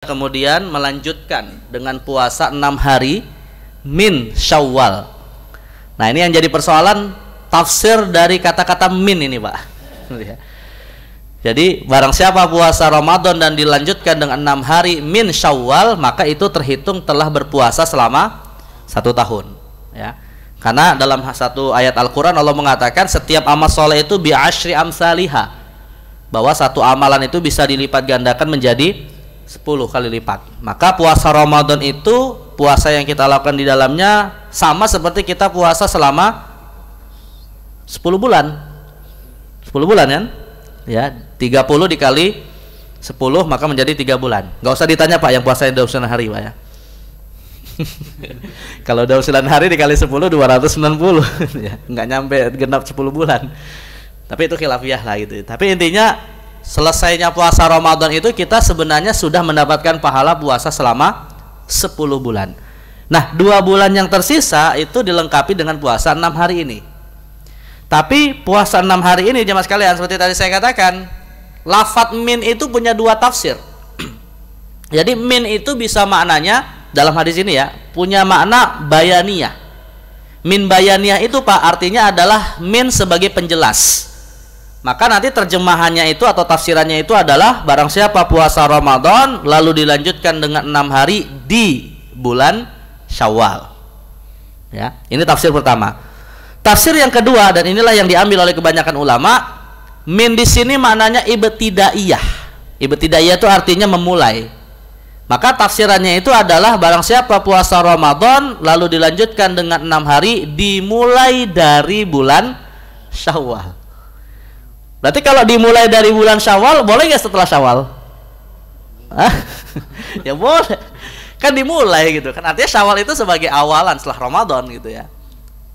kemudian melanjutkan dengan puasa enam hari min syawal nah ini yang jadi persoalan tafsir dari kata-kata min ini pak jadi barang siapa puasa Ramadan dan dilanjutkan dengan enam hari min syawal maka itu terhitung telah berpuasa selama satu tahun ya karena dalam satu ayat Al-Quran Allah mengatakan setiap amal soleh itu biashri amsaliha bahwa satu amalan itu bisa dilipat gandakan menjadi 10 kali lipat. Maka puasa Ramadan itu puasa yang kita lakukan di dalamnya sama seperti kita puasa selama 10 bulan. 10 bulan kan? Ya, 30 dikali 10 maka menjadi tiga bulan. nggak usah ditanya Pak yang puasa puasanya 29 hari Pak ya. Kalau dua 29 hari dikali 10 290 ya, nggak nyampe genap 10 bulan. Tapi itu khilafiyah lah gitu. Tapi intinya selesainya puasa Ramadan itu kita sebenarnya sudah mendapatkan pahala puasa selama 10 bulan. Nah, dua bulan yang tersisa itu dilengkapi dengan puasa enam hari ini. Tapi puasa enam hari ini jemaah sekalian seperti tadi saya katakan, lafat min itu punya dua tafsir. Jadi min itu bisa maknanya dalam hadis ini ya, punya makna bayaniyah. Min bayaniyah itu Pak artinya adalah min sebagai penjelas. Maka nanti terjemahannya itu atau tafsirannya itu adalah barang siapa puasa Ramadan lalu dilanjutkan dengan enam hari di bulan Syawal. Ya, ini tafsir pertama. Tafsir yang kedua dan inilah yang diambil oleh kebanyakan ulama, min di sini maknanya ibtidaiyah. Ibtidaiyah itu artinya memulai. Maka tafsirannya itu adalah barang siapa puasa Ramadan lalu dilanjutkan dengan enam hari dimulai dari bulan Syawal. Berarti kalau dimulai dari bulan Syawal, boleh nggak setelah Syawal? Hah? ya boleh. Kan dimulai gitu kan. Artinya Syawal itu sebagai awalan setelah Ramadan gitu ya.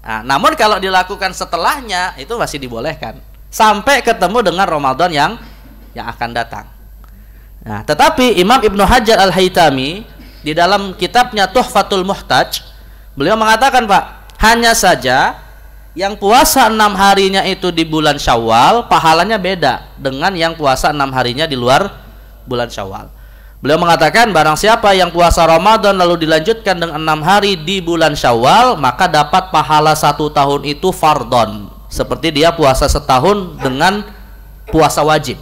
Nah, namun kalau dilakukan setelahnya itu masih dibolehkan sampai ketemu dengan Ramadan yang yang akan datang. Nah, tetapi Imam Ibnu Hajar al haitami di dalam kitabnya Tuhfatul Muhtaj, beliau mengatakan, Pak, hanya saja yang puasa enam harinya itu di bulan Syawal pahalanya beda dengan yang puasa enam harinya di luar bulan Syawal. Beliau mengatakan barang siapa yang puasa Ramadan lalu dilanjutkan dengan enam hari di bulan Syawal maka dapat pahala satu tahun itu fardon seperti dia puasa setahun dengan puasa wajib.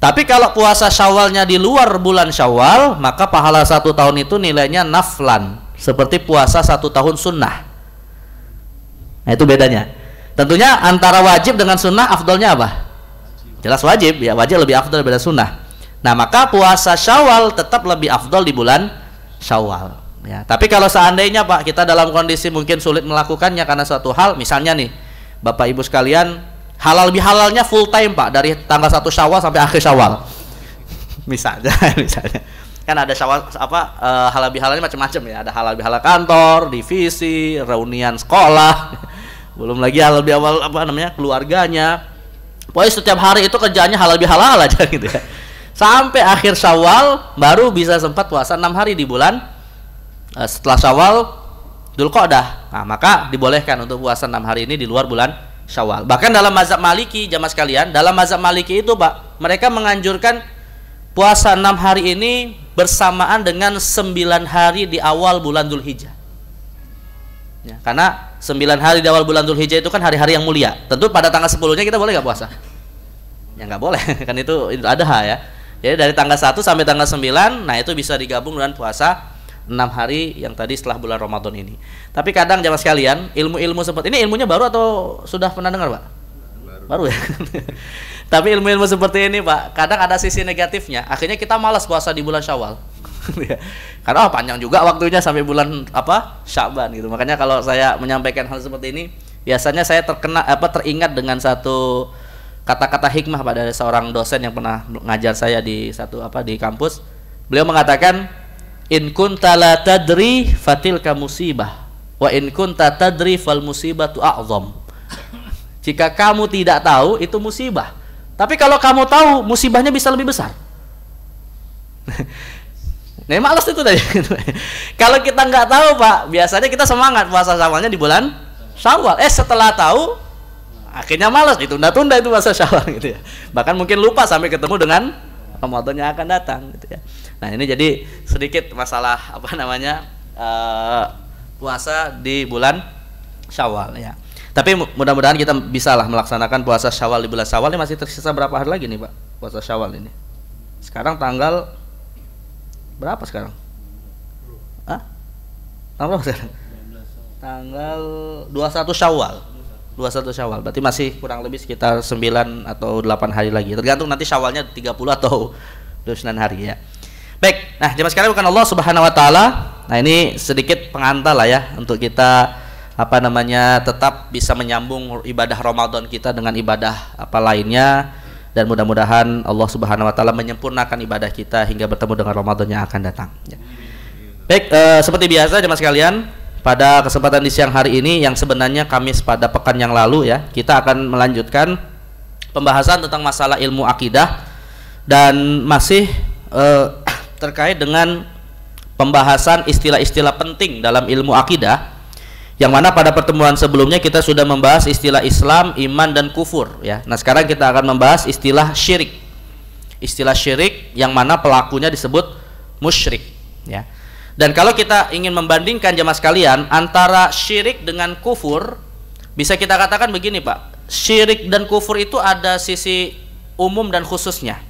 Tapi kalau puasa Syawalnya di luar bulan Syawal maka pahala satu tahun itu nilainya naflan seperti puasa satu tahun sunnah. Nah itu bedanya. Tentunya antara wajib dengan sunnah afdolnya apa? Jelas wajib, ya wajib lebih afdol daripada sunnah. Nah maka puasa syawal tetap lebih afdol di bulan syawal. Ya, tapi kalau seandainya Pak kita dalam kondisi mungkin sulit melakukannya karena suatu hal, misalnya nih Bapak Ibu sekalian halal bihalalnya full time Pak dari tanggal satu Syawal sampai akhir Syawal. misalnya, misalnya. Kan ada syawal apa e, halal bihalalnya macam-macam ya, ada halal bihalal kantor, divisi, reunian sekolah, belum lagi hal lebih awal apa namanya keluarganya pokoknya setiap hari itu lebih halal bihalal aja gitu ya sampai akhir syawal baru bisa sempat puasa enam hari di bulan eh, setelah syawal dulu dah Nah, maka dibolehkan untuk puasa enam hari ini di luar bulan Syawal. Bahkan dalam mazhab Maliki, jamaah sekalian, dalam mazhab Maliki itu, Pak, mereka menganjurkan puasa enam hari ini bersamaan dengan sembilan hari di awal bulan Dzulhijjah. Ya, karena 9 hari di awal bulan Hijjah itu kan hari-hari yang mulia. Tentu pada tanggal 10-nya kita boleh nggak puasa? Ya nggak boleh, kan itu ada Adha ya. Jadi dari tanggal 1 sampai tanggal 9, nah itu bisa digabung dengan puasa 6 hari yang tadi setelah bulan Ramadan ini. Tapi kadang jamaah sekalian, ilmu-ilmu seperti ini ilmunya baru atau sudah pernah dengar, Pak? Baru. Baru ya. Tapi ilmu-ilmu seperti ini, Pak, kadang ada sisi negatifnya. Akhirnya kita malas puasa di bulan Syawal Iya. Karena oh, panjang juga waktunya sampai bulan apa? Syaban gitu. Makanya kalau saya menyampaikan hal seperti ini, biasanya saya terkena apa teringat dengan satu kata-kata hikmah pada seorang dosen yang pernah mengajar saya di satu apa di kampus. Beliau mengatakan in kunta la tadri fatilka musibah wa in kunta tadri fal musibatu a'zam. Jika kamu tidak tahu itu musibah. Tapi kalau kamu tahu musibahnya bisa lebih besar. Nah, males itu tadi. Kalau kita nggak tahu, Pak, biasanya kita semangat puasa Syawalnya di bulan Syawal. Eh, setelah tahu akhirnya males ditunda-tunda itu puasa Syawal gitu ya. Bahkan mungkin lupa sampai ketemu dengan Ramadan yang akan datang gitu ya. Nah, ini jadi sedikit masalah apa namanya? Uh, puasa di bulan Syawal ya. Tapi mudah-mudahan kita bisalah melaksanakan puasa Syawal di bulan Syawal ini masih tersisa berapa hari lagi nih, Pak? Puasa Syawal ini. Sekarang tanggal berapa sekarang? Ah? Tanggal berapa sekarang? Tanggal 21 Syawal. 21 Syawal. Berarti masih kurang lebih sekitar 9 atau 8 hari lagi. Tergantung nanti Syawalnya 30 atau 29 hari ya. Baik. Nah, jemaah sekarang bukan Allah Subhanahu wa taala. Nah, ini sedikit pengantar lah ya untuk kita apa namanya tetap bisa menyambung ibadah Ramadan kita dengan ibadah apa lainnya dan mudah-mudahan Allah Subhanahu wa taala menyempurnakan ibadah kita hingga bertemu dengan Ramadan yang akan datang ya. Baik, e, seperti biasa jemaah sekalian, pada kesempatan di siang hari ini yang sebenarnya Kamis pada pekan yang lalu ya, kita akan melanjutkan pembahasan tentang masalah ilmu akidah dan masih e, terkait dengan pembahasan istilah-istilah penting dalam ilmu akidah yang mana pada pertemuan sebelumnya kita sudah membahas istilah Islam, iman dan kufur ya. Nah, sekarang kita akan membahas istilah syirik. Istilah syirik yang mana pelakunya disebut musyrik ya. Dan kalau kita ingin membandingkan jemaah sekalian antara syirik dengan kufur, bisa kita katakan begini, Pak. Syirik dan kufur itu ada sisi umum dan khususnya.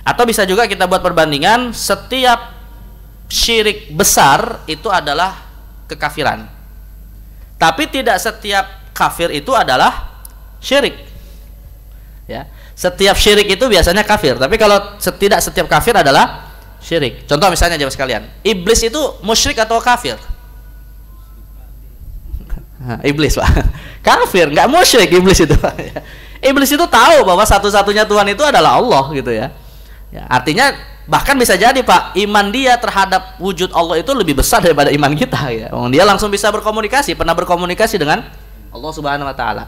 Atau bisa juga kita buat perbandingan, setiap syirik besar itu adalah kekafiran tapi tidak setiap kafir itu adalah syirik. Ya. Setiap syirik itu biasanya kafir, tapi kalau tidak setiap kafir adalah syirik. Contoh misalnya jam sekalian, iblis itu musyrik atau kafir? iblis pak kafir nggak musyrik iblis itu iblis itu tahu bahwa satu-satunya Tuhan itu adalah Allah gitu ya, ya artinya bahkan bisa jadi pak iman dia terhadap wujud Allah itu lebih besar daripada iman kita ya dia langsung bisa berkomunikasi pernah berkomunikasi dengan Allah Subhanahu Wa Taala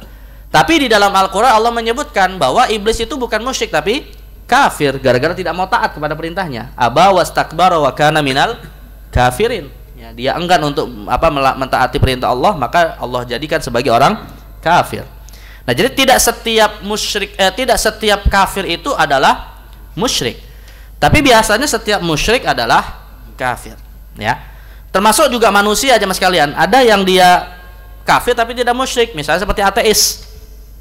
tapi di dalam Al-Quran Allah menyebutkan bahwa iblis itu bukan musyrik tapi kafir gara-gara tidak mau taat kepada perintahnya aba wastakbara wa kana minal kafirin ya, dia enggan untuk apa mentaati perintah Allah maka Allah jadikan sebagai orang kafir nah jadi tidak setiap musyrik eh, tidak setiap kafir itu adalah musyrik tapi biasanya setiap musyrik adalah kafir, ya. Termasuk juga manusia aja mas kalian. Ada yang dia kafir tapi tidak musyrik, misalnya seperti ateis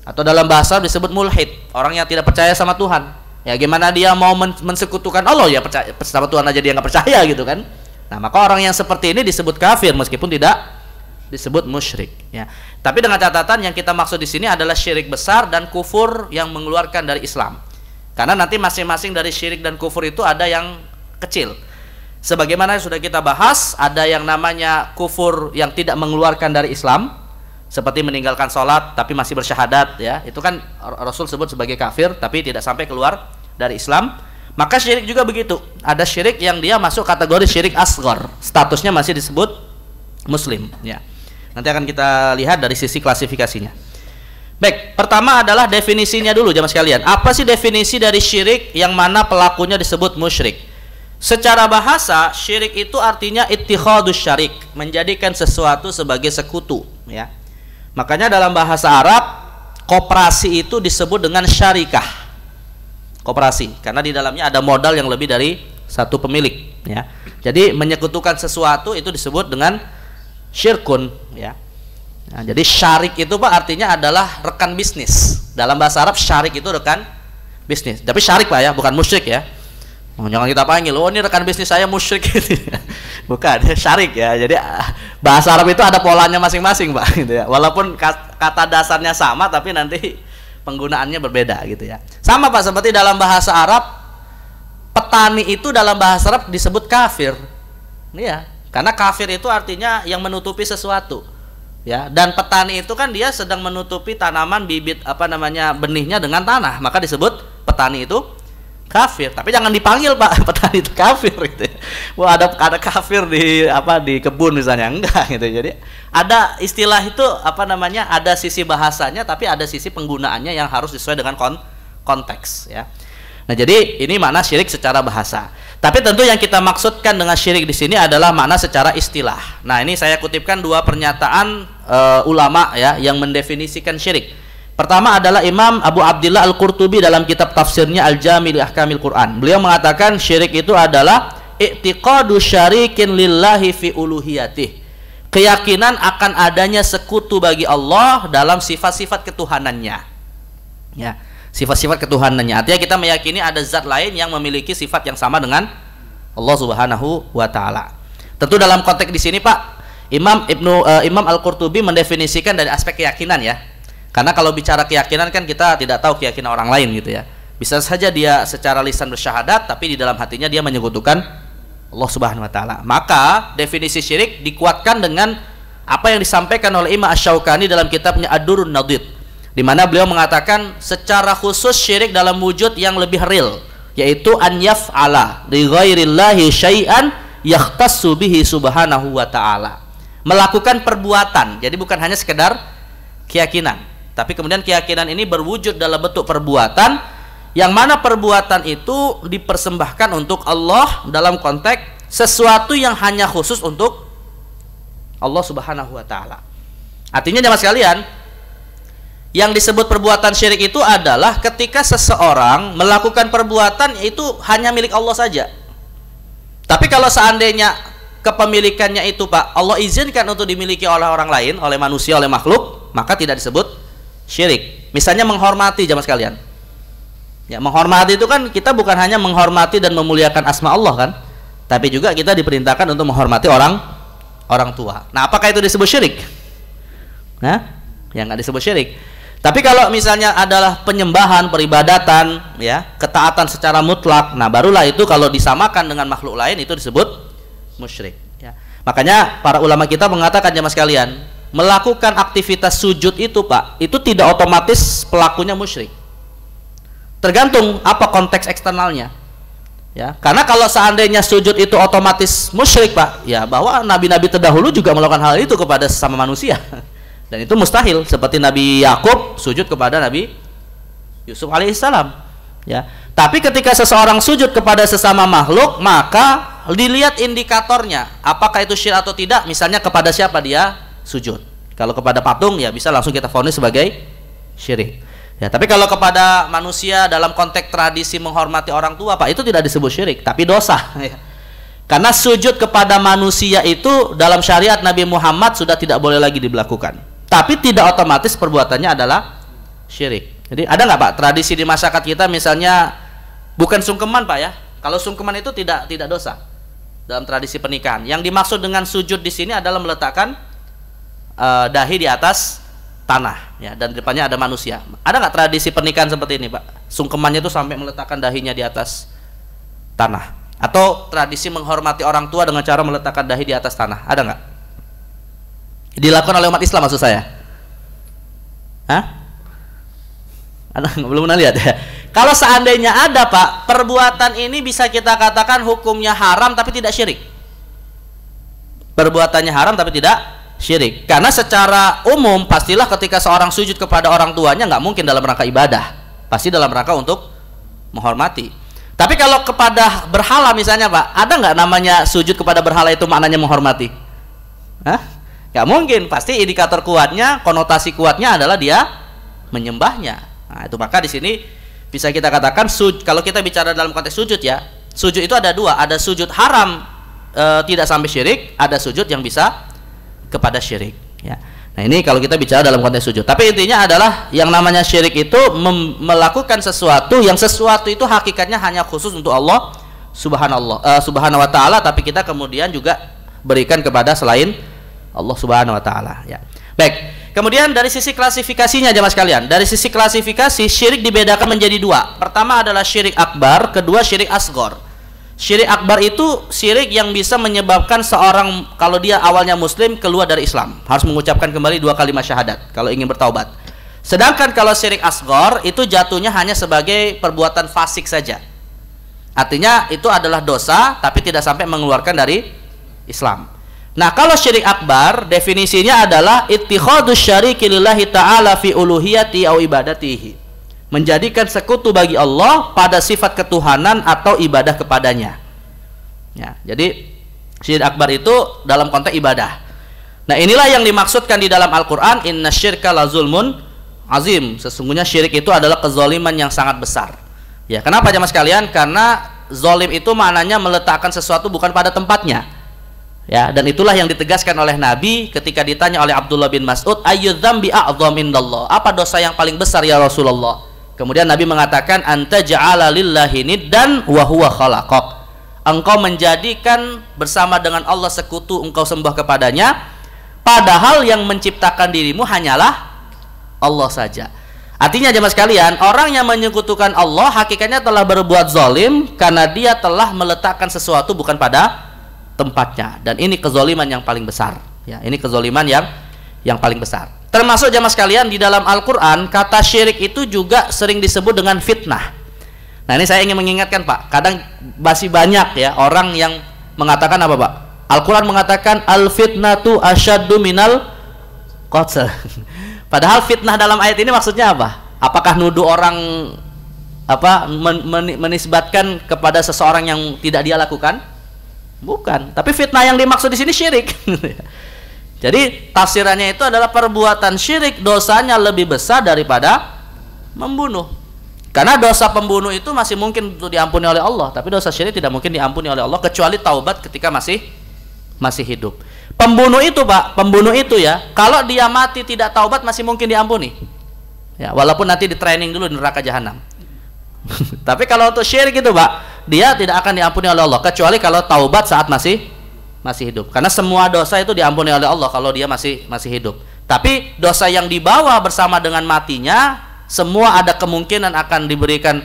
atau dalam bahasa disebut mulhid, orang yang tidak percaya sama Tuhan. Ya gimana dia mau men mensekutukan Allah ya percaya sama Tuhan aja dia nggak percaya gitu kan. Nah, maka orang yang seperti ini disebut kafir meskipun tidak disebut musyrik ya. Tapi dengan catatan yang kita maksud di sini adalah syirik besar dan kufur yang mengeluarkan dari Islam. Karena nanti masing-masing dari syirik dan kufur itu ada yang kecil. Sebagaimana yang sudah kita bahas, ada yang namanya kufur yang tidak mengeluarkan dari Islam, seperti meninggalkan sholat tapi masih bersyahadat ya itu kan Rasul sebut sebagai kafir tapi tidak sampai keluar dari Islam maka syirik juga begitu ada syirik yang dia masuk kategori syirik asgor statusnya masih disebut muslim ya nanti akan kita lihat dari sisi klasifikasinya Baik, pertama adalah definisinya dulu jamaah sekalian. Apa sih definisi dari syirik yang mana pelakunya disebut musyrik? Secara bahasa, syirik itu artinya ittikhadus syarik, menjadikan sesuatu sebagai sekutu, ya. Makanya dalam bahasa Arab, koperasi itu disebut dengan syarikah. Koperasi, karena di dalamnya ada modal yang lebih dari satu pemilik, ya. Jadi menyekutukan sesuatu itu disebut dengan syirkun, ya. Nah, jadi syarik itu pak artinya adalah rekan bisnis. Dalam bahasa Arab syarik itu rekan bisnis. Tapi syarik pak ya, bukan musyrik ya. Oh, jangan kita panggil, oh ini rekan bisnis saya musyrik Bukan, syarik ya. Jadi ah, bahasa Arab itu ada polanya masing-masing pak. Gitu ya. Walaupun kata dasarnya sama, tapi nanti penggunaannya berbeda gitu ya. Sama pak seperti dalam bahasa Arab petani itu dalam bahasa Arab disebut kafir. Iya, karena kafir itu artinya yang menutupi sesuatu ya dan petani itu kan dia sedang menutupi tanaman bibit apa namanya benihnya dengan tanah maka disebut petani itu kafir tapi jangan dipanggil pak petani itu kafir itu. wah ada ada kafir di apa di kebun misalnya enggak gitu jadi ada istilah itu apa namanya ada sisi bahasanya tapi ada sisi penggunaannya yang harus sesuai dengan kon konteks ya Nah, jadi ini makna syirik secara bahasa. Tapi tentu yang kita maksudkan dengan syirik di sini adalah makna secara istilah. Nah, ini saya kutipkan dua pernyataan e, ulama ya yang mendefinisikan syirik. Pertama adalah Imam Abu Abdullah Al-Qurtubi dalam kitab tafsirnya Al-Jami Ahkamil Quran. Beliau mengatakan syirik itu adalah i'tiqadu syarikin lillahi fi uluhiyatih. Keyakinan akan adanya sekutu bagi Allah dalam sifat-sifat ketuhanannya. Ya sifat-sifat ketuhanannya. Artinya kita meyakini ada zat lain yang memiliki sifat yang sama dengan Allah Subhanahu wa taala. Tentu dalam konteks di sini Pak, Imam Ibnu uh, Imam Al-Qurtubi mendefinisikan dari aspek keyakinan ya. Karena kalau bicara keyakinan kan kita tidak tahu keyakinan orang lain gitu ya. Bisa saja dia secara lisan bersyahadat tapi di dalam hatinya dia menyekutukan Allah Subhanahu wa taala. Maka definisi syirik dikuatkan dengan apa yang disampaikan oleh Imam Asy-Syaukani dalam kitabnya Ad-Durrun Nadid di mana beliau mengatakan secara khusus syirik dalam wujud yang lebih real yaitu an yaf'ala li ghairillahi syai'an yahtassu bihi subhanahu wa ta'ala melakukan perbuatan jadi bukan hanya sekedar keyakinan tapi kemudian keyakinan ini berwujud dalam bentuk perbuatan yang mana perbuatan itu dipersembahkan untuk Allah dalam konteks sesuatu yang hanya khusus untuk Allah Subhanahu wa taala. Artinya jemaah sekalian, yang disebut perbuatan syirik itu adalah ketika seseorang melakukan perbuatan itu hanya milik Allah saja. Tapi kalau seandainya kepemilikannya itu Pak, Allah izinkan untuk dimiliki oleh orang lain, oleh manusia, oleh makhluk, maka tidak disebut syirik. Misalnya menghormati jamaah sekalian. Ya, menghormati itu kan kita bukan hanya menghormati dan memuliakan asma Allah kan, tapi juga kita diperintahkan untuk menghormati orang orang tua. Nah, apakah itu disebut syirik? Nah, yang nggak disebut syirik. Tapi kalau misalnya adalah penyembahan, peribadatan, ya, ketaatan secara mutlak, nah barulah itu kalau disamakan dengan makhluk lain itu disebut musyrik. Ya. Makanya para ulama kita mengatakan jemaah sekalian, melakukan aktivitas sujud itu pak, itu tidak otomatis pelakunya musyrik. Tergantung apa konteks eksternalnya. Ya, karena kalau seandainya sujud itu otomatis musyrik pak, ya bahwa nabi-nabi terdahulu juga melakukan hal itu kepada sesama manusia. dan itu mustahil seperti Nabi Yakub sujud kepada Nabi Yusuf alaihissalam ya tapi ketika seseorang sujud kepada sesama makhluk maka dilihat indikatornya apakah itu syirik atau tidak misalnya kepada siapa dia sujud kalau kepada patung ya bisa langsung kita fonis sebagai syirik ya tapi kalau kepada manusia dalam konteks tradisi menghormati orang tua pak itu tidak disebut syirik tapi dosa ya. karena sujud kepada manusia itu dalam syariat Nabi Muhammad sudah tidak boleh lagi diberlakukan tapi tidak otomatis perbuatannya adalah syirik. Jadi ada nggak Pak tradisi di masyarakat kita misalnya bukan sungkeman Pak ya? Kalau sungkeman itu tidak tidak dosa dalam tradisi pernikahan. Yang dimaksud dengan sujud di sini adalah meletakkan uh, dahi di atas tanah ya dan depannya ada manusia. Ada nggak tradisi pernikahan seperti ini Pak? Sungkemannya itu sampai meletakkan dahinya di atas tanah atau tradisi menghormati orang tua dengan cara meletakkan dahi di atas tanah. Ada nggak? dilakukan oleh umat Islam maksud saya Hah? Ada, belum pernah lihat ya kalau seandainya ada pak perbuatan ini bisa kita katakan hukumnya haram tapi tidak syirik perbuatannya haram tapi tidak syirik karena secara umum pastilah ketika seorang sujud kepada orang tuanya nggak mungkin dalam rangka ibadah pasti dalam rangka untuk menghormati tapi kalau kepada berhala misalnya Pak, ada nggak namanya sujud kepada berhala itu maknanya menghormati? Hah? Gak mungkin, pasti indikator kuatnya, konotasi kuatnya adalah dia menyembahnya. Nah, itu maka di sini bisa kita katakan sujud, kalau kita bicara dalam konteks sujud ya. Sujud itu ada dua, ada sujud haram e, tidak sampai syirik, ada sujud yang bisa kepada syirik ya. Nah, ini kalau kita bicara dalam konteks sujud. Tapi intinya adalah yang namanya syirik itu melakukan sesuatu yang sesuatu itu hakikatnya hanya khusus untuk Allah Subhanallah e, Subhanahu wa taala tapi kita kemudian juga berikan kepada selain Allah Subhanahu wa taala ya. Baik. Kemudian dari sisi klasifikasinya aja mas kalian. dari sisi klasifikasi syirik dibedakan menjadi dua. Pertama adalah syirik akbar, kedua syirik asgor. Syirik akbar itu syirik yang bisa menyebabkan seorang kalau dia awalnya muslim keluar dari Islam, harus mengucapkan kembali dua kalimat syahadat kalau ingin bertaubat. Sedangkan kalau syirik asgor itu jatuhnya hanya sebagai perbuatan fasik saja. Artinya itu adalah dosa tapi tidak sampai mengeluarkan dari Islam. Nah, kalau syirik akbar definisinya adalah ittikhadus syariki lillahi ta'ala fi uluhiyati au ibadatihi. Menjadikan sekutu bagi Allah pada sifat ketuhanan atau ibadah kepadanya. Ya, jadi syirik akbar itu dalam konteks ibadah. Nah, inilah yang dimaksudkan di dalam Al-Qur'an inna syirka lazulmun azim. Sesungguhnya syirik itu adalah kezaliman yang sangat besar. Ya, kenapa jemaah sekalian? Karena zolim itu maknanya meletakkan sesuatu bukan pada tempatnya ya dan itulah yang ditegaskan oleh Nabi ketika ditanya oleh Abdullah bin Mas'ud ayyudzambi a'dzam indallah apa dosa yang paling besar ya Rasulullah kemudian Nabi mengatakan anta ja'ala lillahi niddan wa huwa khalaqak engkau menjadikan bersama dengan Allah sekutu engkau sembah kepadanya padahal yang menciptakan dirimu hanyalah Allah saja Artinya jemaah sekalian, orang yang menyekutukan Allah hakikatnya telah berbuat zalim karena dia telah meletakkan sesuatu bukan pada tempatnya dan ini kezoliman yang paling besar ya ini kezoliman yang yang paling besar termasuk jamaah sekalian di dalam Al-Quran kata syirik itu juga sering disebut dengan fitnah nah ini saya ingin mengingatkan pak kadang masih banyak ya orang yang mengatakan apa pak Al-Quran mengatakan al-fitnatu asyaddu minal qatl padahal fitnah dalam ayat ini maksudnya apa apakah nuduh orang apa men, menisbatkan kepada seseorang yang tidak dia lakukan Bukan, tapi fitnah yang dimaksud di sini syirik. Gitu ya. Jadi tafsirannya itu adalah perbuatan syirik dosanya lebih besar daripada membunuh. Karena dosa pembunuh itu masih mungkin untuk diampuni oleh Allah, tapi dosa syirik tidak mungkin diampuni oleh Allah kecuali taubat ketika masih masih hidup. Pembunuh itu, Pak, pembunuh itu ya, kalau dia mati tidak taubat masih mungkin diampuni. Ya, walaupun nanti di training dulu di neraka jahanam. Tapi kalau untuk syirik itu, Pak, dia tidak akan diampuni oleh Allah kecuali kalau taubat saat masih masih hidup. Karena semua dosa itu diampuni oleh Allah kalau dia masih masih hidup. Tapi dosa yang dibawa bersama dengan matinya semua ada kemungkinan akan diberikan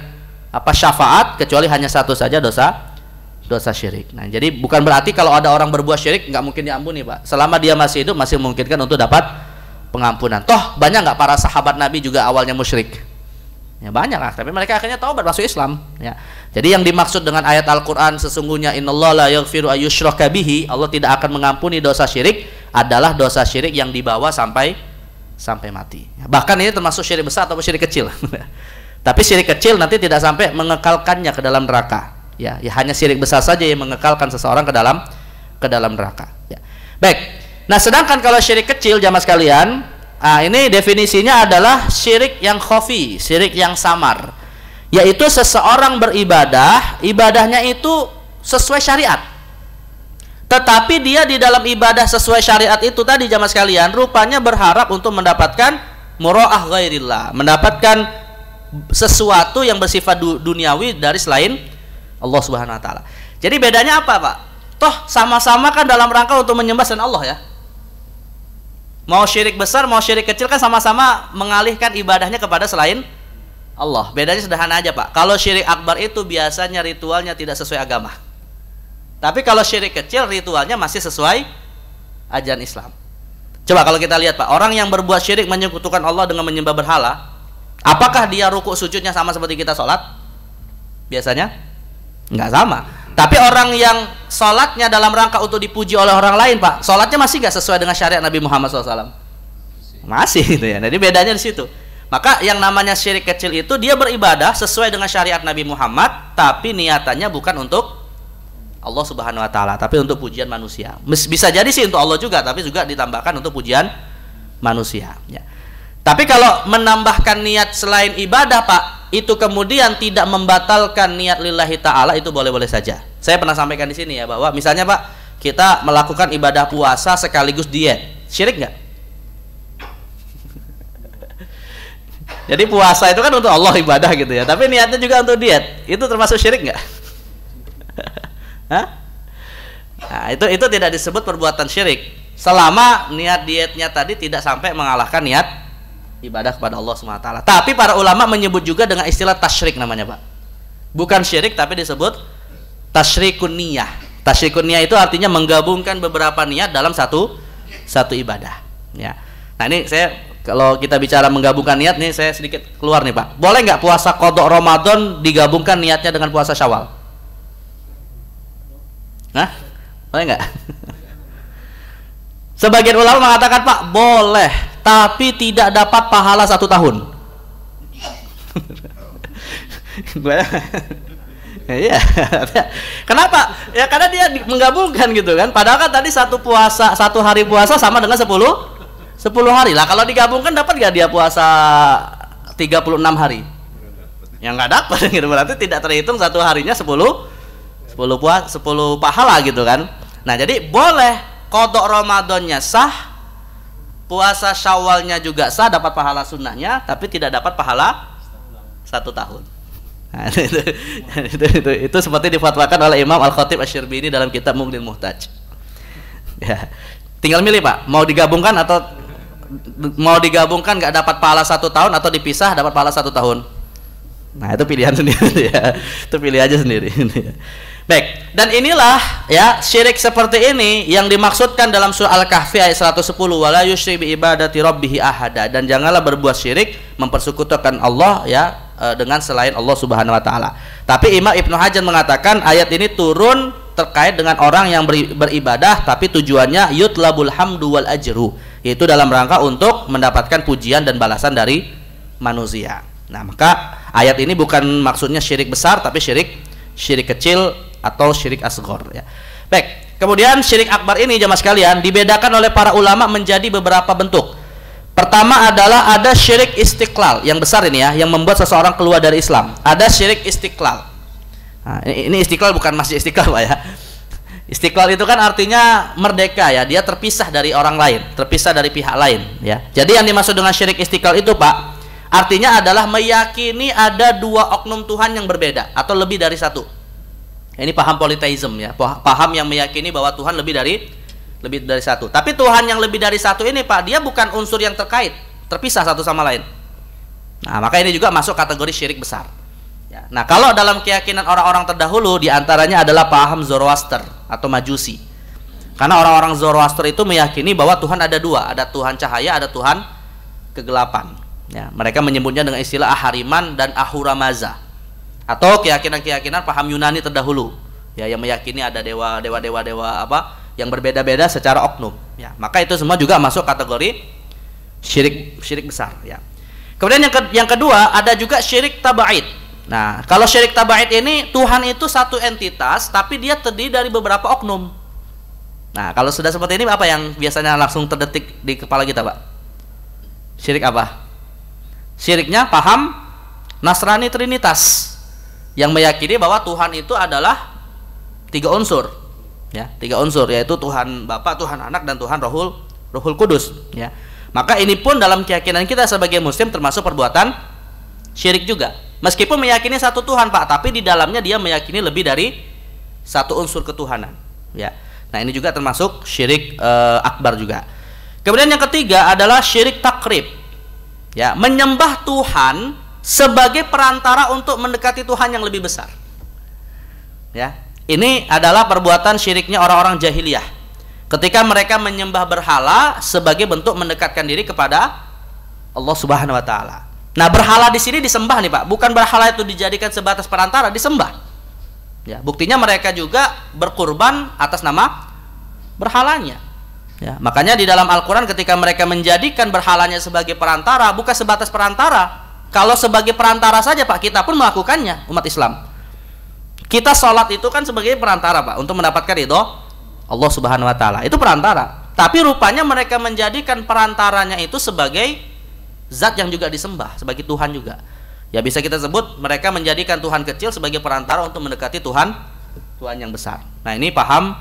apa syafaat kecuali hanya satu saja dosa dosa syirik. Nah, jadi bukan berarti kalau ada orang berbuat syirik nggak mungkin diampuni, Pak. Selama dia masih hidup masih memungkinkan untuk dapat pengampunan. Toh banyak nggak para sahabat Nabi juga awalnya musyrik. Ya, banyak lah, tapi mereka akhirnya taubat masuk Islam. Ya. Jadi yang dimaksud dengan ayat Al-Quran sesungguhnya Innallaha la yaghfiru ayyushraka bihi Allah tidak akan mengampuni dosa syirik adalah dosa syirik yang dibawa sampai sampai mati. Ya, bahkan ini termasuk syirik besar atau syirik kecil. tapi syirik kecil nanti tidak sampai mengekalkannya ke dalam neraka. Ya, ya hanya syirik besar saja yang mengekalkan seseorang ke dalam ke dalam neraka. Ya. Baik. Nah sedangkan kalau syirik kecil jamaah sekalian Ah, ini definisinya adalah syirik yang khafi, syirik yang samar. Yaitu seseorang beribadah, ibadahnya itu sesuai syariat. Tetapi dia di dalam ibadah sesuai syariat itu tadi jamaah sekalian rupanya berharap untuk mendapatkan muroah ghairillah, mendapatkan sesuatu yang bersifat duniawi dari selain Allah Subhanahu wa taala. Jadi bedanya apa, Pak? Toh sama-sama kan dalam rangka untuk menyembah selain Allah ya. Mau syirik besar, mau syirik kecil kan sama-sama mengalihkan ibadahnya kepada selain Allah. Bedanya sederhana aja, Pak. Kalau syirik akbar itu biasanya ritualnya tidak sesuai agama. Tapi kalau syirik kecil ritualnya masih sesuai ajaran Islam. Coba kalau kita lihat, Pak, orang yang berbuat syirik menyekutukan Allah dengan menyembah berhala, apakah dia ruku sujudnya sama seperti kita sholat? Biasanya nggak sama. Tapi orang yang sholatnya dalam rangka untuk dipuji oleh orang lain, Pak, sholatnya masih nggak sesuai dengan syariat Nabi Muhammad SAW? Masih gitu ya. Jadi bedanya di situ. Maka yang namanya syirik kecil itu dia beribadah sesuai dengan syariat Nabi Muhammad, tapi niatannya bukan untuk Allah Subhanahu wa taala, tapi untuk pujian manusia. Bisa jadi sih untuk Allah juga, tapi juga ditambahkan untuk pujian manusia, ya. Tapi kalau menambahkan niat selain ibadah, Pak, itu kemudian tidak membatalkan niat lillahi taala itu boleh-boleh saja. Saya pernah sampaikan di sini ya bahwa misalnya Pak kita melakukan ibadah puasa sekaligus diet, syirik nggak? Jadi puasa itu kan untuk Allah ibadah gitu ya, tapi niatnya juga untuk diet, itu termasuk syirik nggak? nah, itu itu tidak disebut perbuatan syirik selama niat dietnya tadi tidak sampai mengalahkan niat ibadah kepada Allah SWT. Tapi para ulama menyebut juga dengan istilah tasyrik namanya pak, bukan syirik tapi disebut tasyrikun niyah tasyrikun niyah itu artinya menggabungkan beberapa niat dalam satu satu ibadah ya nah ini saya kalau kita bicara menggabungkan niat nih saya sedikit keluar nih pak boleh nggak puasa kodok Ramadan digabungkan niatnya dengan puasa syawal Nah boleh nggak sebagian ulama mengatakan pak boleh tapi tidak dapat pahala satu tahun Iya. Kenapa? Ya karena dia menggabungkan gitu kan. Padahal kan tadi satu puasa, satu hari puasa sama dengan 10 10 hari. Lah kalau digabungkan dapat gak dia puasa 36 hari? Yang nggak dapat gitu berarti tidak terhitung satu harinya 10 10 puas 10 pahala gitu kan. Nah, jadi boleh kodok Ramadannya sah, puasa Syawalnya juga sah dapat pahala sunnahnya, tapi tidak dapat pahala satu tahun. Nah, itu, itu, itu, itu seperti difatwakan oleh Imam Al Khatib Asy-Syirbini dalam kitab Mungdin Muhtaj. Ya. Tinggal milih Pak, mau digabungkan atau mau digabungkan nggak dapat pahala satu tahun atau dipisah dapat pahala satu tahun. Nah itu pilihan sendiri ya, itu pilih aja sendiri. Ya. Baik, dan inilah ya syirik seperti ini yang dimaksudkan dalam surah Al-Kahfi ayat 110 wala yusyrik bi ibadati rabbih ahada dan janganlah berbuat syirik mempersekutukan Allah ya Eh, dengan selain Allah Subhanahu wa taala. Tapi Imam Ibnu Hajar mengatakan ayat ini turun terkait dengan orang yang beribadah tapi tujuannya yutlabul hamdu wal ajru, yaitu dalam rangka untuk mendapatkan pujian dan balasan dari manusia. Nah, maka ayat ini bukan maksudnya syirik besar tapi syirik syirik kecil atau syirik asgor ya. Baik, kemudian syirik akbar ini jemaah sekalian dibedakan oleh para ulama menjadi beberapa bentuk. Pertama adalah ada syirik istiqlal yang besar ini ya, yang membuat seseorang keluar dari Islam. Ada syirik istiqlal. Nah, ini istiqlal bukan masjid istiqlal pak ya. Istiqlal itu kan artinya merdeka ya, dia terpisah dari orang lain, terpisah dari pihak lain ya. Jadi yang dimaksud dengan syirik istiqlal itu pak, artinya adalah meyakini ada dua oknum Tuhan yang berbeda atau lebih dari satu. Ini paham politeisme ya, paham yang meyakini bahwa Tuhan lebih dari lebih dari satu. Tapi Tuhan yang lebih dari satu ini Pak, dia bukan unsur yang terkait, terpisah satu sama lain. Nah, maka ini juga masuk kategori syirik besar. Ya. Nah, kalau dalam keyakinan orang-orang terdahulu diantaranya adalah paham Zoroaster atau Majusi. Karena orang-orang Zoroaster itu meyakini bahwa Tuhan ada dua, ada Tuhan cahaya, ada Tuhan kegelapan. Ya, mereka menyebutnya dengan istilah Ahariman dan Ahura Mazda. atau keyakinan-keyakinan paham Yunani terdahulu ya yang meyakini ada dewa dewa dewa dewa apa yang berbeda-beda secara oknum ya maka itu semua juga masuk kategori syirik syirik besar ya kemudian yang, ke, yang kedua ada juga syirik tabaid nah kalau syirik tabaid ini Tuhan itu satu entitas tapi dia terdiri dari beberapa oknum nah kalau sudah seperti ini apa yang biasanya langsung terdetik di kepala kita pak syirik apa syiriknya paham Nasrani Trinitas yang meyakini bahwa Tuhan itu adalah tiga unsur ya tiga unsur yaitu Tuhan Bapa Tuhan Anak dan Tuhan Rohul Rohul Kudus ya maka ini pun dalam keyakinan kita sebagai Muslim termasuk perbuatan syirik juga meskipun meyakini satu Tuhan Pak tapi di dalamnya dia meyakini lebih dari satu unsur ketuhanan ya nah ini juga termasuk syirik eh, akbar juga kemudian yang ketiga adalah syirik takrib ya menyembah Tuhan sebagai perantara untuk mendekati Tuhan yang lebih besar ya ini adalah perbuatan syiriknya orang-orang jahiliyah. Ketika mereka menyembah berhala sebagai bentuk mendekatkan diri kepada Allah Subhanahu wa taala. Nah, berhala di sini disembah nih, Pak. Bukan berhala itu dijadikan sebatas perantara, disembah. Ya, buktinya mereka juga berkurban atas nama berhalanya. Ya, makanya di dalam Al-Qur'an ketika mereka menjadikan berhalanya sebagai perantara, bukan sebatas perantara. Kalau sebagai perantara saja, Pak, kita pun melakukannya umat Islam. Kita sholat itu kan sebagai perantara pak untuk mendapatkan itu Allah Subhanahu Wa Taala. Itu perantara. Tapi rupanya mereka menjadikan perantaranya itu sebagai zat yang juga disembah sebagai Tuhan juga. Ya bisa kita sebut mereka menjadikan Tuhan kecil sebagai perantara untuk mendekati Tuhan Tuhan yang besar. Nah ini paham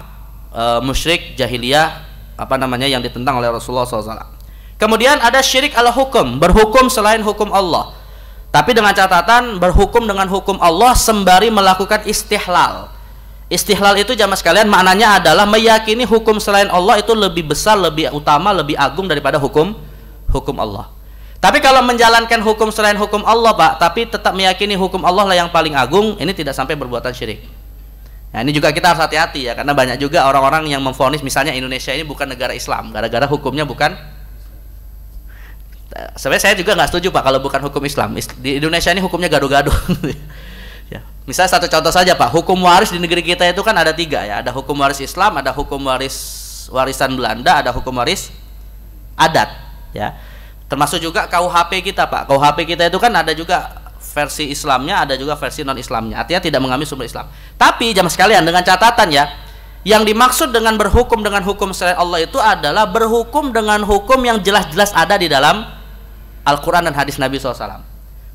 e, musyrik jahiliyah apa namanya yang ditentang oleh Rasulullah SAW. Kemudian ada syirik ala hukum berhukum selain hukum Allah. Tapi dengan catatan berhukum dengan hukum Allah sembari melakukan istihlal. Istihlal itu jamaah sekalian maknanya adalah meyakini hukum selain Allah itu lebih besar, lebih utama, lebih agung daripada hukum hukum Allah. Tapi kalau menjalankan hukum selain hukum Allah, Pak, tapi tetap meyakini hukum Allah lah yang paling agung, ini tidak sampai perbuatan syirik. Nah, ini juga kita harus hati-hati ya, karena banyak juga orang-orang yang memfonis misalnya Indonesia ini bukan negara Islam, gara-gara hukumnya bukan sebenarnya saya juga nggak setuju pak kalau bukan hukum Islam di Indonesia ini hukumnya gaduh-gaduh ya misalnya satu contoh saja pak hukum waris di negeri kita itu kan ada tiga ya ada hukum waris Islam ada hukum waris warisan Belanda ada hukum waris adat ya termasuk juga KUHP kita pak KUHP kita itu kan ada juga versi Islamnya ada juga versi non Islamnya artinya tidak mengambil sumber Islam tapi jam sekalian dengan catatan ya yang dimaksud dengan berhukum dengan hukum selain Allah itu adalah berhukum dengan hukum yang jelas-jelas ada di dalam Al-Quran dan hadis Nabi SAW.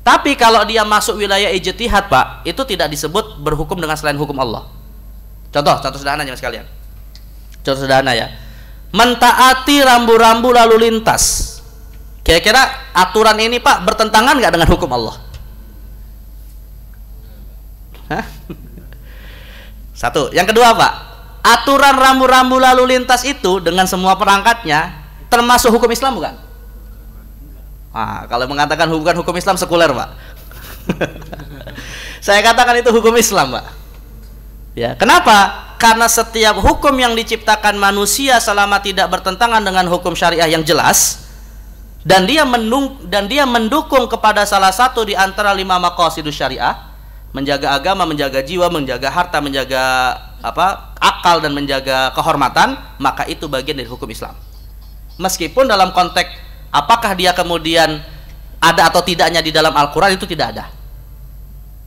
Tapi kalau dia masuk wilayah ijtihad pak, itu tidak disebut berhukum dengan selain hukum Allah. Contoh, contoh sederhana aja sekalian. Contoh sederhana ya. Mentaati rambu-rambu lalu lintas. Kira-kira aturan ini pak bertentangan nggak dengan hukum Allah? Hah? Satu. Yang kedua pak, aturan rambu-rambu lalu lintas itu dengan semua perangkatnya termasuk hukum Islam bukan? Nah, kalau mengatakan bukan hukum Islam sekuler, Pak. Saya katakan itu hukum Islam, Pak. Ya, kenapa? Karena setiap hukum yang diciptakan manusia selama tidak bertentangan dengan hukum syariah yang jelas dan dia menung dan dia mendukung kepada salah satu di antara lima maqasid syariah, menjaga agama, menjaga jiwa, menjaga harta, menjaga apa? akal dan menjaga kehormatan, maka itu bagian dari hukum Islam. Meskipun dalam konteks Apakah dia kemudian ada atau tidaknya di dalam Al-Quran itu tidak ada.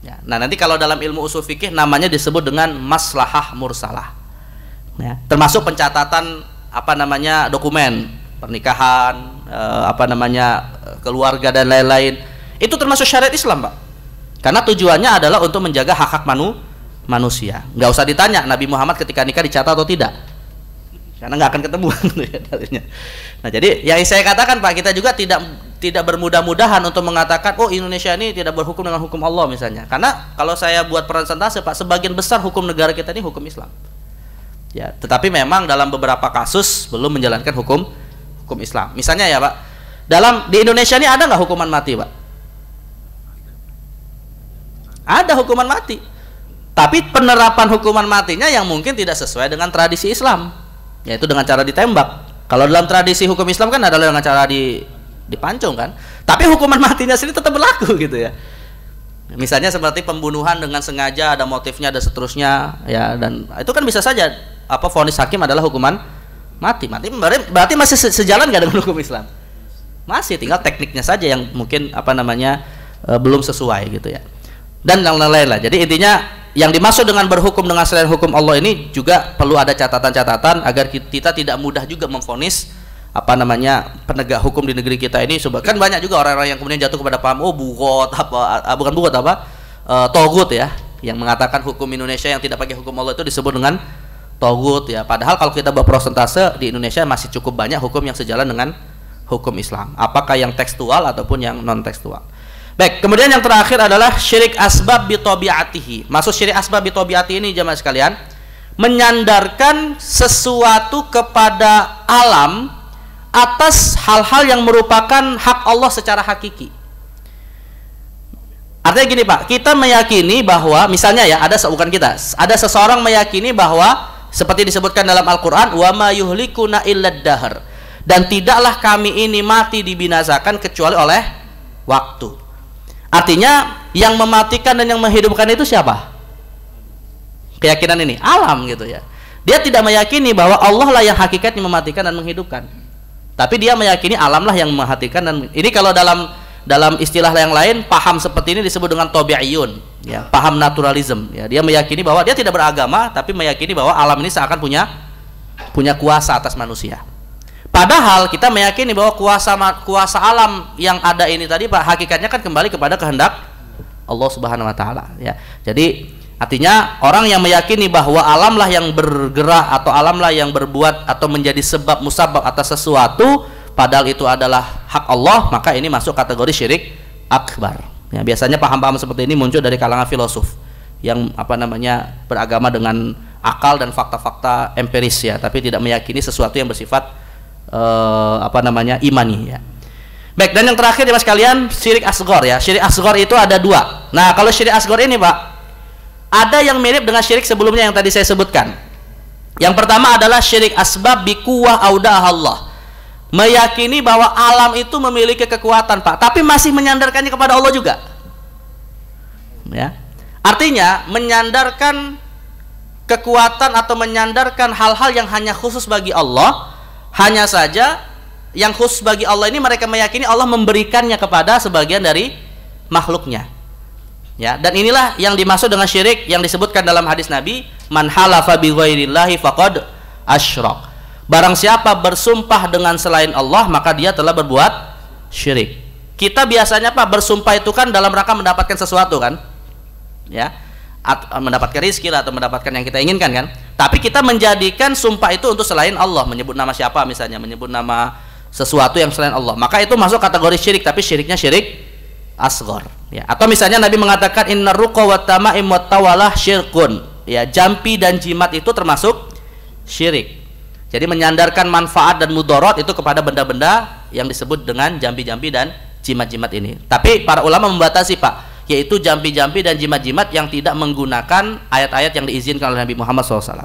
Ya. Nah nanti kalau dalam ilmu usul fikih namanya disebut dengan maslahah mursalah. Ya. Termasuk pencatatan apa namanya dokumen pernikahan, e, apa namanya eh, keluarga dan lain-lain. Itu termasuk syariat Islam, Pak. Karena tujuannya adalah untuk menjaga hak-hak manu manusia. Gak usah ditanya Nabi Muhammad ketika nikah dicatat atau tidak karena nggak akan ketemu gitu ya, dalilnya. Nah jadi yang saya katakan Pak kita juga tidak tidak bermudah-mudahan untuk mengatakan oh Indonesia ini tidak berhukum dengan hukum Allah misalnya karena kalau saya buat persentase Pak sebagian besar hukum negara kita ini hukum Islam ya tetapi memang dalam beberapa kasus belum menjalankan hukum hukum Islam misalnya ya Pak dalam di Indonesia ini ada nggak hukuman mati Pak ada hukuman mati tapi penerapan hukuman matinya yang mungkin tidak sesuai dengan tradisi Islam yaitu dengan cara ditembak. Kalau dalam tradisi hukum Islam kan adalah dengan cara di dipancung kan. Tapi hukuman matinya sendiri tetap berlaku gitu ya. Misalnya seperti pembunuhan dengan sengaja ada motifnya ada seterusnya ya dan itu kan bisa saja apa fonis hakim adalah hukuman mati. Mati berarti masih sejalan gak dengan hukum Islam? Masih tinggal tekniknya saja yang mungkin apa namanya eh, belum sesuai gitu ya. Dan yang lain-lain lah. Jadi intinya yang dimaksud dengan berhukum dengan selain hukum Allah ini juga perlu ada catatan-catatan agar kita tidak mudah juga memfonis apa namanya penegak hukum di negeri kita ini sebab kan banyak juga orang-orang yang kemudian jatuh kepada paham oh bugot apa bukan bukot apa e, togut ya yang mengatakan hukum Indonesia yang tidak pakai hukum Allah itu disebut dengan togut ya padahal kalau kita berprosentase di Indonesia masih cukup banyak hukum yang sejalan dengan hukum Islam apakah yang tekstual ataupun yang non tekstual Baik, kemudian yang terakhir adalah syirik asbab bitobiatihi. Maksud syirik asbab bitobiati ini jemaah sekalian, menyandarkan sesuatu kepada alam atas hal-hal yang merupakan hak Allah secara hakiki. Artinya gini Pak, kita meyakini bahwa misalnya ya ada bukan kita, ada seseorang meyakini bahwa seperti disebutkan dalam Al-Qur'an wa ma yuhlikuna dan tidaklah kami ini mati dibinasakan kecuali oleh waktu. Artinya yang mematikan dan yang menghidupkan itu siapa? Keyakinan ini alam gitu ya. Dia tidak meyakini bahwa Allah lah yang hakikatnya mematikan dan menghidupkan. Tapi dia meyakini alam lah yang mematikan dan ini kalau dalam dalam istilah yang lain paham seperti ini disebut dengan tobiayun ya paham naturalism ya dia meyakini bahwa dia tidak beragama tapi meyakini bahwa alam ini seakan punya punya kuasa atas manusia Padahal kita meyakini bahwa kuasa kuasa alam yang ada ini tadi Pak hakikatnya kan kembali kepada kehendak Allah Subhanahu wa taala ya. Jadi artinya orang yang meyakini bahwa alamlah yang bergerak atau alamlah yang berbuat atau menjadi sebab musabab atas sesuatu padahal itu adalah hak Allah maka ini masuk kategori syirik akbar. Ya, biasanya paham-paham seperti ini muncul dari kalangan filosof yang apa namanya beragama dengan akal dan fakta-fakta empiris ya tapi tidak meyakini sesuatu yang bersifat uh, apa namanya imani ya. Baik, dan yang terakhir ya mas kalian, syirik asgor ya. Syirik asgor itu ada dua. Nah, kalau syirik asgor ini pak, ada yang mirip dengan syirik sebelumnya yang tadi saya sebutkan. Yang pertama adalah syirik asbab bikuwah audah Allah. Meyakini bahwa alam itu memiliki kekuatan pak, tapi masih menyandarkannya kepada Allah juga. Ya, artinya menyandarkan kekuatan atau menyandarkan hal-hal yang hanya khusus bagi Allah hanya saja yang khusus bagi Allah ini mereka meyakini Allah memberikannya kepada sebagian dari makhluknya. Ya, dan inilah yang dimaksud dengan syirik yang disebutkan dalam hadis Nabi, man halafa bi ghairillahi faqad asyrak. Barang siapa bersumpah dengan selain Allah, maka dia telah berbuat syirik. Kita biasanya apa bersumpah itu kan dalam rangka mendapatkan sesuatu kan? Ya. Eh, mendapatkan rizki atau mendapatkan yang kita inginkan kan tapi kita menjadikan sumpah itu untuk selain Allah menyebut nama siapa misalnya menyebut nama sesuatu yang selain Allah maka itu masuk kategori syirik tapi syiriknya syirik asgor ya atau misalnya Nabi mengatakan inna ruqa wa tama'im wa syirkun ya jampi dan jimat itu termasuk syirik jadi menyandarkan manfaat dan mudorot itu kepada benda-benda yang disebut dengan jampi-jampi dan jimat-jimat ini tapi para ulama membatasi pak yaitu jampi-jampi dan jimat-jimat yang tidak menggunakan ayat-ayat yang diizinkan oleh Nabi Muhammad SAW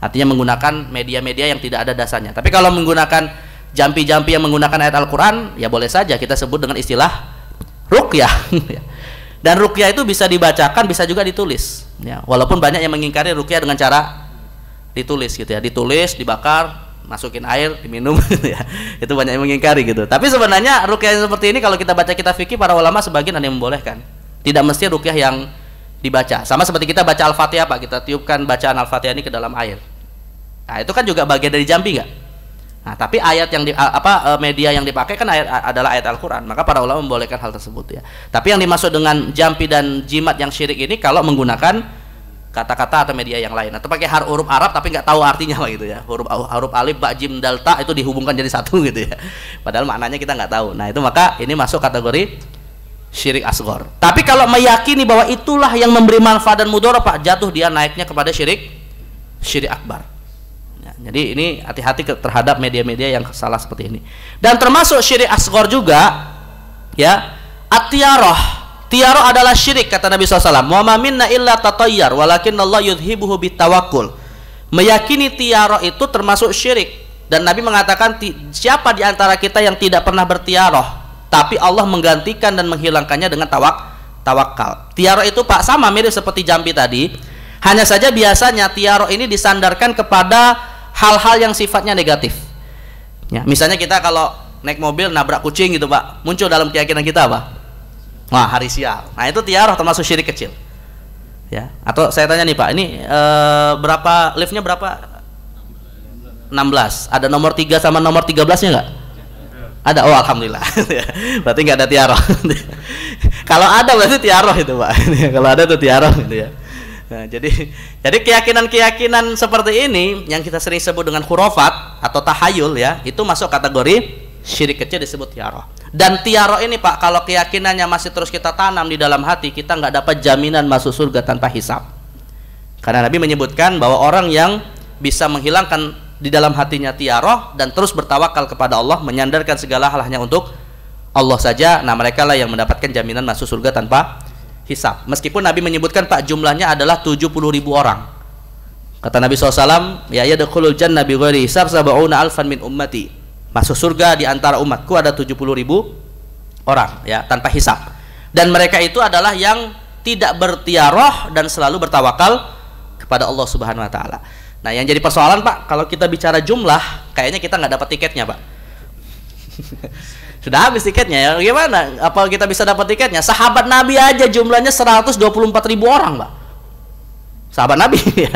artinya menggunakan media-media yang tidak ada dasarnya tapi kalau menggunakan jampi-jampi yang menggunakan ayat Al-Quran ya boleh saja kita sebut dengan istilah rukyah dan rukyah itu bisa dibacakan bisa juga ditulis ya walaupun banyak yang mengingkari rukyah dengan cara ditulis gitu ya ditulis dibakar masukin air diminum gitu ya itu banyak yang mengingkari gitu tapi sebenarnya rukyah seperti ini kalau kita baca kita fikih para ulama sebagian ada yang membolehkan tidak mesti rukyah yang dibaca. Sama seperti kita baca Al-Fatihah Pak, kita tiupkan bacaan Al-Fatihah ini ke dalam air. Nah, itu kan juga bagian dari jambi nggak? Nah, tapi ayat yang di, apa e, media yang dipakai kan ayat adalah ayat Al-Qur'an. Maka para ulama membolehkan hal tersebut ya. Tapi yang dimaksud dengan jampi dan jimat yang syirik ini kalau menggunakan kata-kata atau media yang lain atau pakai har huruf Arab tapi nggak tahu artinya lah gitu ya huruf huruf alif ba jim dal itu dihubungkan jadi satu gitu ya padahal maknanya kita nggak tahu nah itu maka ini masuk kategori syirik asgor. Tapi kalau meyakini bahwa itulah yang memberi manfaat dan mudor Pak, jatuh dia naiknya kepada syirik syirik akbar. Ya, jadi ini hati-hati terhadap media-media yang salah seperti ini. Dan termasuk syirik asgor juga ya, atiaroh Tiaroh adalah syirik kata Nabi SAW. Wa Wasallam. minna illa tatayyar walakin Allah yudhibuhu bitawakul. Meyakini tiaroh itu termasuk syirik dan Nabi mengatakan siapa di antara kita yang tidak pernah bertiaroh tapi Allah menggantikan dan menghilangkannya dengan tawak tawakal. Tiaro itu Pak sama mirip seperti Jambi tadi, hanya saja biasanya tiaro ini disandarkan kepada hal-hal yang sifatnya negatif. Ya, misalnya kita kalau naik mobil nabrak kucing gitu Pak, muncul dalam keyakinan kita apa? Wah, hari sial. Nah, itu tiaro termasuk syirik kecil. Ya, atau saya tanya nih Pak, ini ee, eh, berapa liftnya berapa 16. Ada nomor 3 sama nomor 13-nya enggak? Ada, oh alhamdulillah. berarti nggak ada tiaroh. Kalau ada berarti tiaroh itu pak. Kalau ada tuh tiaroh gitu ya. Nah, jadi jadi keyakinan-keyakinan seperti ini yang kita sering sebut dengan khurafat atau tahayul ya, itu masuk kategori syirik kecil disebut tiaroh. Dan tiaroh ini pak, kalau keyakinannya masih terus kita tanam di dalam hati, kita nggak dapat jaminan masuk surga tanpa hisap. Karena Nabi menyebutkan bahwa orang yang bisa menghilangkan di dalam hatinya tiaroh dan terus bertawakal kepada Allah menyandarkan segala halnya untuk Allah saja nah mereka lah yang mendapatkan jaminan masuk surga tanpa hisap meskipun Nabi menyebutkan pak jumlahnya adalah 70 ribu orang kata Nabi SAW ya ya dekulul jan Nabi ghairi hisab sabauna alfan min ummati masuk surga di antara umatku ada 70 ribu orang ya tanpa hisap dan mereka itu adalah yang tidak bertiaroh dan selalu bertawakal kepada Allah Subhanahu wa taala. Nah, yang jadi persoalan Pak, kalau kita bicara jumlah, kayaknya kita nggak dapat tiketnya Pak. Sudah habis tiketnya ya. Gimana? Apa kita bisa dapat tiketnya? Sahabat Nabi aja jumlahnya 124 ribu orang Pak. Sahabat Nabi ya.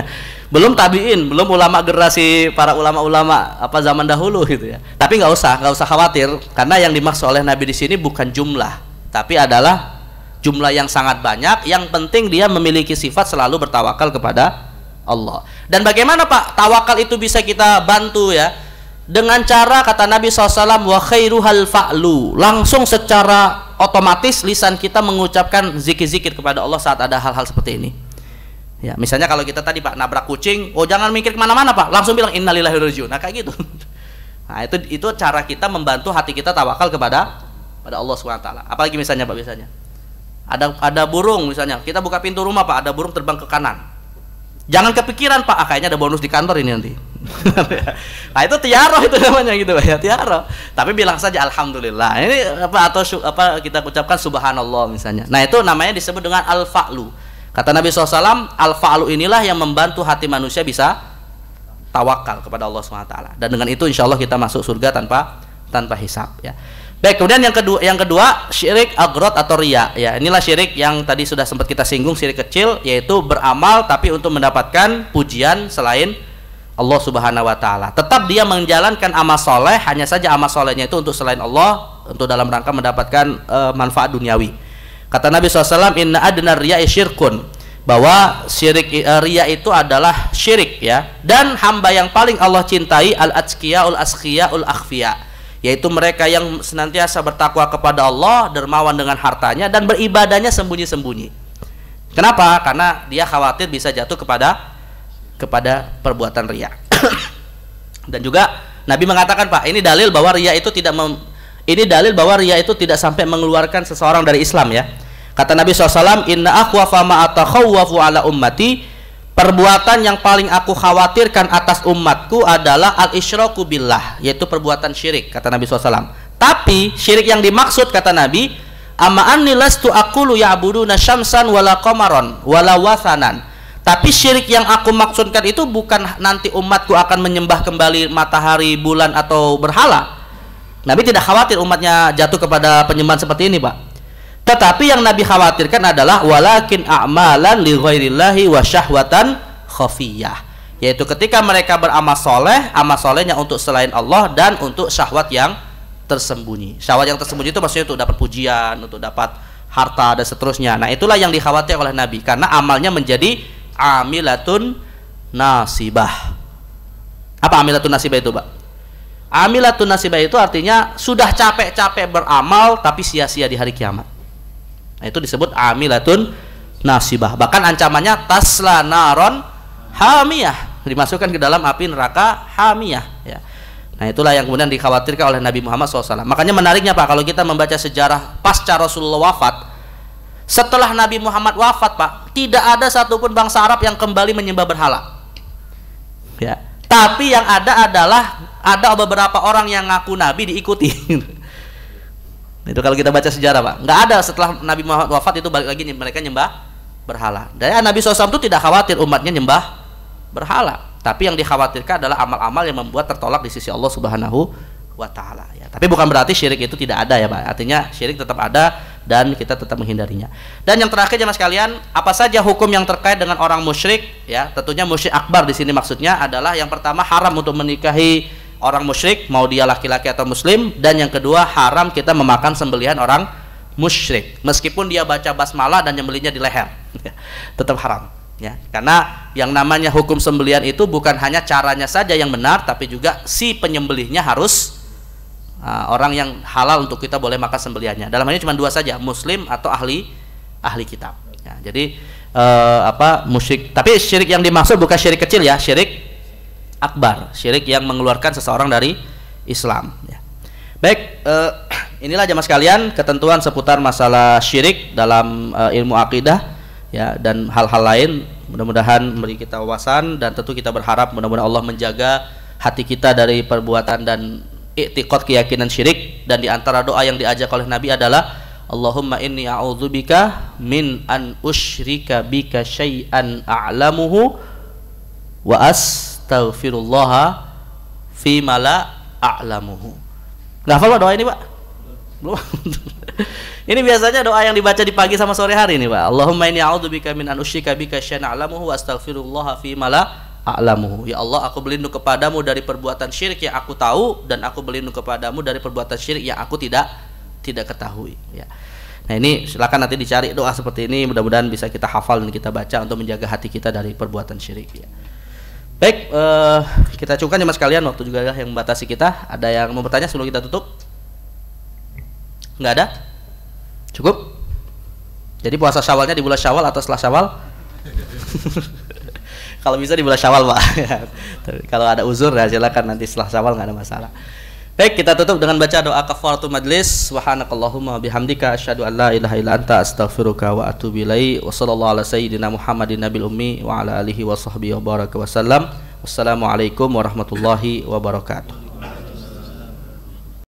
Belum tabiin, belum ulama generasi para ulama-ulama apa zaman dahulu gitu ya. Tapi nggak usah, nggak usah khawatir karena yang dimaksud oleh Nabi di sini bukan jumlah, tapi adalah jumlah yang sangat banyak. Yang penting dia memiliki sifat selalu bertawakal kepada Allah. Dan bagaimana Pak tawakal itu bisa kita bantu ya? Dengan cara kata Nabi SAW wa khairu hal fa'lu. Langsung secara otomatis lisan kita mengucapkan zikir-zikir kepada Allah saat ada hal-hal seperti ini. Ya, misalnya kalau kita tadi Pak nabrak kucing, oh jangan mikir kemana-mana Pak, langsung bilang innalillahi rajiun. Nah kayak gitu. Nah itu itu cara kita membantu hati kita tawakal kepada pada Allah swt. Apalagi misalnya Pak biasanya ada ada burung misalnya, kita buka pintu rumah Pak, ada burung terbang ke kanan jangan kepikiran pak ah, kayaknya ada bonus di kantor ini nanti nah itu tiaroh itu namanya gitu pak ya tiaroh tapi bilang saja alhamdulillah ini apa atau apa kita ucapkan subhanallah misalnya nah itu namanya disebut dengan al fa'lu kata Nabi saw al fa'lu inilah yang membantu hati manusia bisa tawakal kepada Allah swt dan dengan itu insya Allah kita masuk surga tanpa tanpa hisap ya Baik, kemudian yang kedua yang kedua syirik agrot atau ria ya. Inilah syirik yang tadi sudah sempat kita singgung syirik kecil yaitu beramal tapi untuk mendapatkan pujian selain Allah Subhanahu wa taala. Tetap dia menjalankan amal soleh hanya saja amal solehnya itu untuk selain Allah untuk dalam rangka mendapatkan uh, manfaat duniawi. Kata Nabi SAW inna adna ria syirkun bahwa syirik uh, e, ria itu adalah syirik ya dan hamba yang paling Allah cintai al atskiya ul asqiya ul akhfiya yaitu mereka yang senantiasa bertakwa kepada Allah, dermawan dengan hartanya dan beribadahnya sembunyi-sembunyi. Kenapa? Karena dia khawatir bisa jatuh kepada kepada perbuatan ria. dan juga Nabi mengatakan, "Pak, ini dalil bahwa ria itu tidak mem, ini dalil bahwa ria itu tidak sampai mengeluarkan seseorang dari Islam ya." Kata Nabi SAW, "Inna akhwafa ma ala ummati Perbuatan yang paling aku khawatirkan atas umatku adalah al-isyraku billah, yaitu perbuatan syirik, kata Nabi SAW. Tapi syirik yang dimaksud kata Nabi, amma anni lastu akulu ya'buduna syamsan wala qamaron wala wasanan. Tapi syirik yang aku maksudkan itu bukan nanti umatku akan menyembah kembali matahari, bulan atau berhala. Nabi tidak khawatir umatnya jatuh kepada penyembahan seperti ini, Pak. Tetapi yang Nabi khawatirkan adalah walakin a'malan li ghairillahi wa syahwatan khafiyah. Yaitu ketika mereka beramal soleh, amal solehnya untuk selain Allah dan untuk syahwat yang tersembunyi. Syahwat yang tersembunyi itu maksudnya untuk dapat pujian, untuk dapat harta dan seterusnya. Nah itulah yang dikhawatirkan oleh Nabi karena amalnya menjadi amilatun nasibah. Apa amilatun nasibah itu, Pak? Amilatun nasibah itu artinya sudah capek-capek beramal tapi sia-sia di hari kiamat. Nah, itu disebut amilatun nasibah. Bahkan ancamannya tasla naron hamiyah, dimasukkan ke dalam api neraka hamiyah ya. Nah itulah yang kemudian dikhawatirkan oleh Nabi Muhammad SAW. Makanya menariknya Pak, kalau kita membaca sejarah pasca Rasulullah wafat, setelah Nabi Muhammad wafat Pak, tidak ada satupun bangsa Arab yang kembali menyembah berhala. Ya. Tapi yang ada adalah ada beberapa orang yang ngaku Nabi diikuti. Itu kalau kita baca sejarah, Pak. Nggak ada setelah Nabi Muhammad wafat itu balik lagi mereka nyembah berhala. Dan ah, Nabi SAW itu tidak khawatir umatnya nyembah berhala. Tapi yang dikhawatirkan adalah amal-amal yang membuat tertolak di sisi Allah Subhanahu wa taala ya. Tapi bukan berarti syirik itu tidak ada ya, Pak. Artinya syirik tetap ada dan kita tetap menghindarinya. Dan yang terakhir jemaah sekalian, apa saja hukum yang terkait dengan orang musyrik ya? Tentunya musyrik akbar di sini maksudnya adalah yang pertama haram untuk menikahi orang musyrik mau dia laki-laki atau muslim dan yang kedua haram kita memakan sembelihan orang musyrik meskipun dia baca basmalah dan nyembelihnya di leher ya, tetap haram ya karena yang namanya hukum sembelian itu bukan hanya caranya saja yang benar tapi juga si penyembelihnya harus uh, orang yang halal untuk kita boleh makan sembeliannya dalam hal ini cuma dua saja muslim atau ahli ahli kitab ya, jadi uh, apa musyrik tapi syirik yang dimaksud bukan syirik kecil ya syirik akbar, syirik yang mengeluarkan seseorang dari Islam. Ya. Baik, uh, inilah jemaah sekalian ketentuan seputar masalah syirik dalam uh, ilmu akidah ya dan hal-hal lain. Mudah-mudahan memberi kita wawasan dan tentu kita berharap mudah-mudahan Allah menjaga hati kita dari perbuatan dan iktikad keyakinan syirik dan di antara doa yang diajak oleh Nabi adalah Allahumma inni a'udzubika min an usyrika bika syai'an a'lamuhu wa as astaghfirullah fi mala a'lamuhu. Enggak hafal Pak doa ini, Pak? Belum. ini biasanya doa yang dibaca di pagi sama sore hari ini, Pak. Allahumma inni a'udzubika min an usyrika bika syai'an a'lamuhu wa astaghfirullah fi mala a'lamuhu. Ya Allah, aku berlindung kepadamu dari perbuatan syirik yang aku tahu dan aku berlindung kepadamu dari perbuatan syirik yang aku tidak tidak ketahui, ya. Nah ini silakan nanti dicari doa seperti ini mudah-mudahan bisa kita hafal dan kita baca untuk menjaga hati kita dari perbuatan syirik ya. Baik, uh, kita cukupkan ya mas kalian waktu juga yang membatasi kita. Ada yang mau bertanya sebelum kita tutup? Nggak ada? Cukup? Jadi puasa syawalnya di bulan syawal atau setelah syawal? Kalau bisa di bulan syawal pak. Kalau ada uzur ya silakan nanti setelah syawal nggak ada masalah. Baik, kita tutup dengan baca doa kafaratul majlis. Subhanakallahumma bihamdika asyhadu an la ilaha illa anta astaghfiruka wa atubu ilaihi. Wa sallallahu ala sayyidina Muhammadin nabil ummi wa ala alihi wa sahbihi wa baraka wasallam. Wassalamualaikum warahmatullahi wabarakatuh.